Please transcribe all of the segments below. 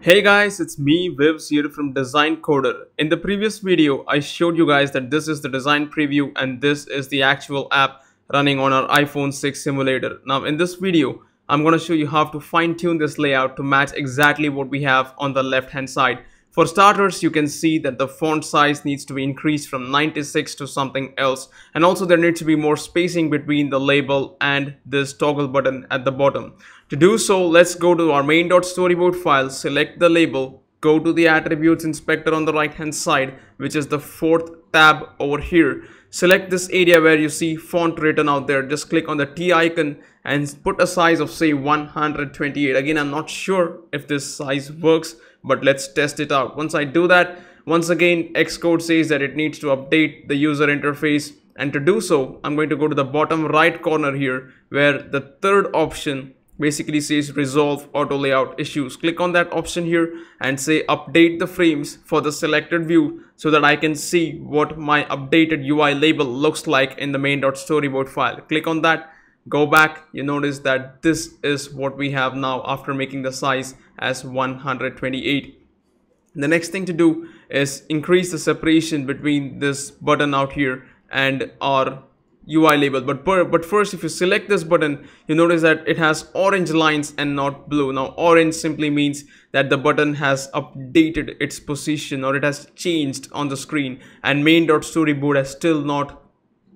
Hey guys, it's me Vivs here from Design Coder. In the previous video, I showed you guys that this is the design preview and this is the actual app running on our iPhone 6 simulator. Now in this video, I'm going to show you how to fine tune this layout to match exactly what we have on the left hand side. For starters, you can see that the font size needs to be increased from 96 to something else and also there needs to be more spacing between the label and this toggle button at the bottom. To do so, let's go to our main.storyboard file, select the label go to the attributes inspector on the right hand side which is the fourth tab over here select this area where you see font written out there just click on the t icon and put a size of say 128 again i'm not sure if this size works but let's test it out once i do that once again xcode says that it needs to update the user interface and to do so i'm going to go to the bottom right corner here where the third option basically says resolve auto layout issues click on that option here and say update the frames for the selected view so that I can see what my updated UI label looks like in the main.storyboard file click on that go back you notice that this is what we have now after making the size as 128 the next thing to do is increase the separation between this button out here and our UI label but per, but first if you select this button you notice that it has orange lines and not blue now orange simply means that the button has updated its position or it has changed on the screen and main.storyboard has still not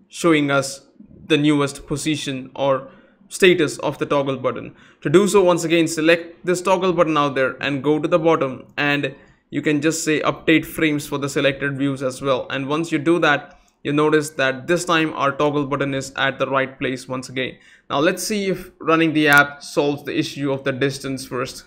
showing us the newest position or status of the toggle button to do so once again select this toggle button out there and go to the bottom and you can just say update frames for the selected views as well and once you do that you notice that this time our toggle button is at the right place once again. Now let's see if running the app solves the issue of the distance first.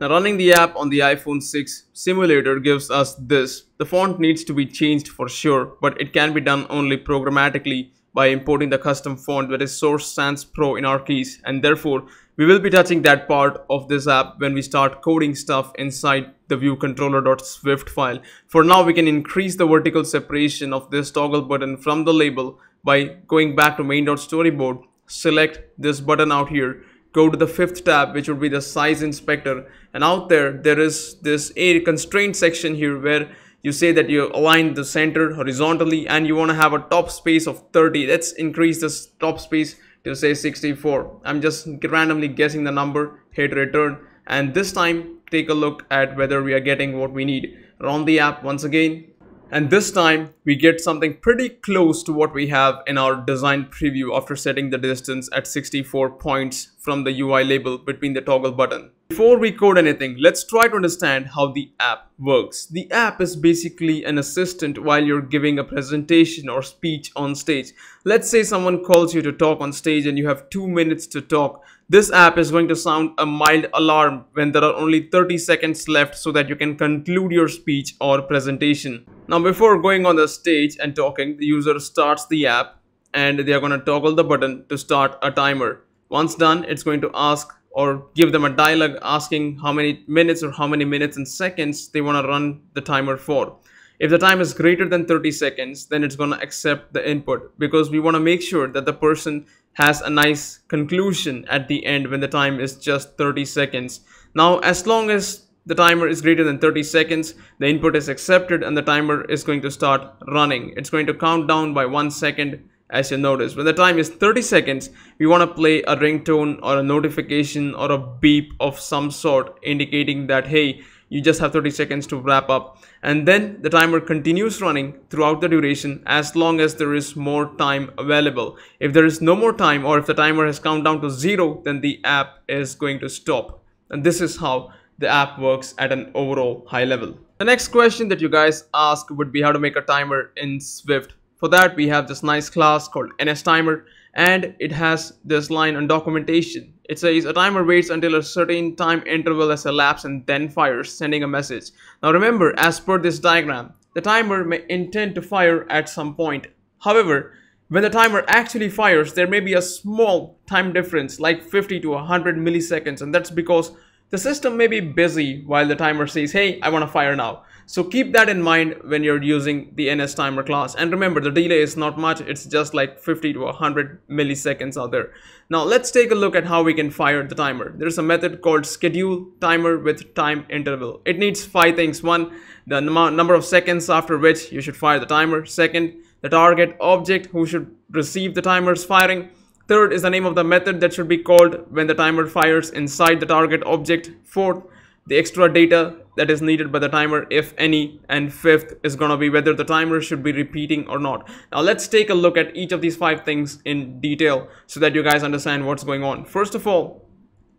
Now running the app on the iPhone 6 simulator gives us this. The font needs to be changed for sure, but it can be done only programmatically by importing the custom font that is Source Sans Pro in our keys and therefore we will be touching that part of this app when we start coding stuff inside the view controller.swift file. For now we can increase the vertical separation of this toggle button from the label by going back to main.storyboard, select this button out here go to the fifth tab which would be the size inspector and out there there is this a constraint section here where you say that you align the center horizontally and you want to have a top space of 30 let's increase this top space to say 64 i'm just randomly guessing the number hit return and this time take a look at whether we are getting what we need run the app once again and this time we get something pretty close to what we have in our design preview after setting the distance at 64 points from the UI label between the toggle button. Before we code anything, let's try to understand how the app works. The app is basically an assistant while you're giving a presentation or speech on stage. Let's say someone calls you to talk on stage and you have two minutes to talk. This app is going to sound a mild alarm when there are only 30 seconds left so that you can conclude your speech or presentation. Now before going on the stage and talking, the user starts the app and they are going to toggle the button to start a timer. Once done, it's going to ask or give them a dialog asking how many minutes or how many minutes and seconds they want to run the timer for. If the time is greater than 30 seconds, then it's going to accept the input because we want to make sure that the person has a nice conclusion at the end when the time is just 30 seconds. Now, as long as the timer is greater than 30 seconds, the input is accepted and the timer is going to start running. It's going to count down by one second as you notice when the time is 30 seconds we want to play a ringtone or a notification or a beep of some sort indicating that hey you just have 30 seconds to wrap up and then the timer continues running throughout the duration as long as there is more time available if there is no more time or if the timer has come down to zero then the app is going to stop and this is how the app works at an overall high level the next question that you guys ask would be how to make a timer in swift for that we have this nice class called NSTimer and it has this line on documentation. It says a timer waits until a certain time interval has elapsed and then fires, sending a message. Now remember, as per this diagram, the timer may intend to fire at some point. However, when the timer actually fires, there may be a small time difference like 50 to 100 milliseconds and that's because the system may be busy while the timer says, hey, I want to fire now. So keep that in mind when you're using the NS timer class. And remember, the delay is not much. It's just like 50 to 100 milliseconds out there. Now let's take a look at how we can fire the timer. There's a method called schedule timer with time interval. It needs five things. One, the number of seconds after which you should fire the timer. Second, the target object who should receive the timer's firing. Third is the name of the method that should be called when the timer fires inside the target object. Fourth, the extra data that is needed by the timer if any and fifth is gonna be whether the timer should be repeating or not now let's take a look at each of these five things in detail so that you guys understand what's going on first of all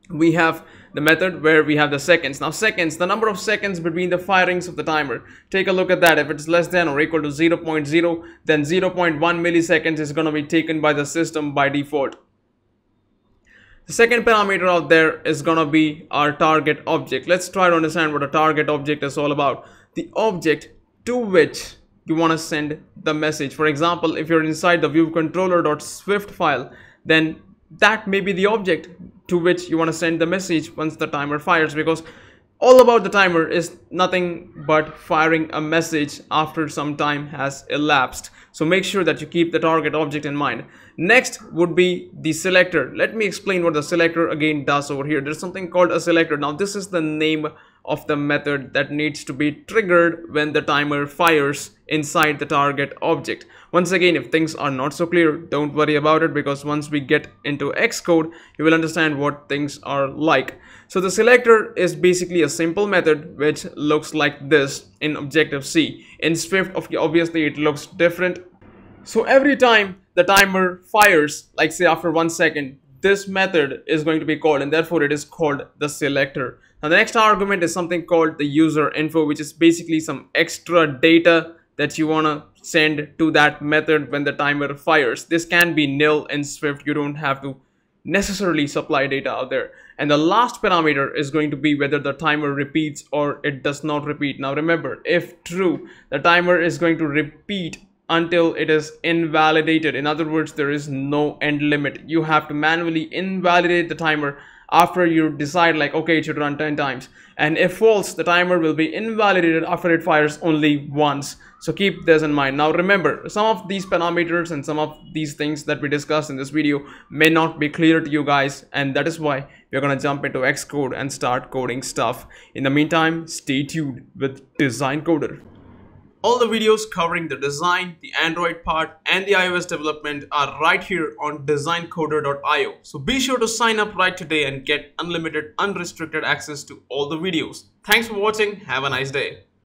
we have the method where we have the seconds now seconds the number of seconds between the firings of the timer take a look at that if it's less than or equal to 0.0 then 0.1 milliseconds is going to be taken by the system by default the second parameter out there is gonna be our target object. Let's try to understand what a target object is all about. The object to which you wanna send the message. For example, if you're inside the view file, then that may be the object to which you wanna send the message once the timer fires because all about the timer is nothing but firing a message after some time has elapsed. So make sure that you keep the target object in mind. Next would be the selector. Let me explain what the selector again does over here. There's something called a selector. Now this is the name of the method that needs to be triggered when the timer fires inside the target object. Once again, if things are not so clear, don't worry about it because once we get into Xcode, you will understand what things are like. So the selector is basically a simple method which looks like this in Objective-C. In Swift, obviously it looks different. So every time the timer fires, like say after one second, this method is going to be called and therefore it is called the selector. Now the next argument is something called the user info which is basically some extra data that you want to send to that method when the timer fires. This can be nil in Swift. You don't have to necessarily supply data out there. And the last parameter is going to be whether the timer repeats or it does not repeat. Now remember, if true, the timer is going to repeat until it is invalidated. In other words, there is no end limit. You have to manually invalidate the timer after you decide like, okay, it should run 10 times. And if false, the timer will be invalidated after it fires only once. So keep this in mind. Now remember, some of these parameters and some of these things that we discussed in this video may not be clear to you guys. And that is why we're gonna jump into Xcode and start coding stuff. In the meantime, stay tuned with Design Coder. All the videos covering the design, the Android part, and the iOS development are right here on designcoder.io. So be sure to sign up right today and get unlimited, unrestricted access to all the videos. Thanks for watching. Have a nice day.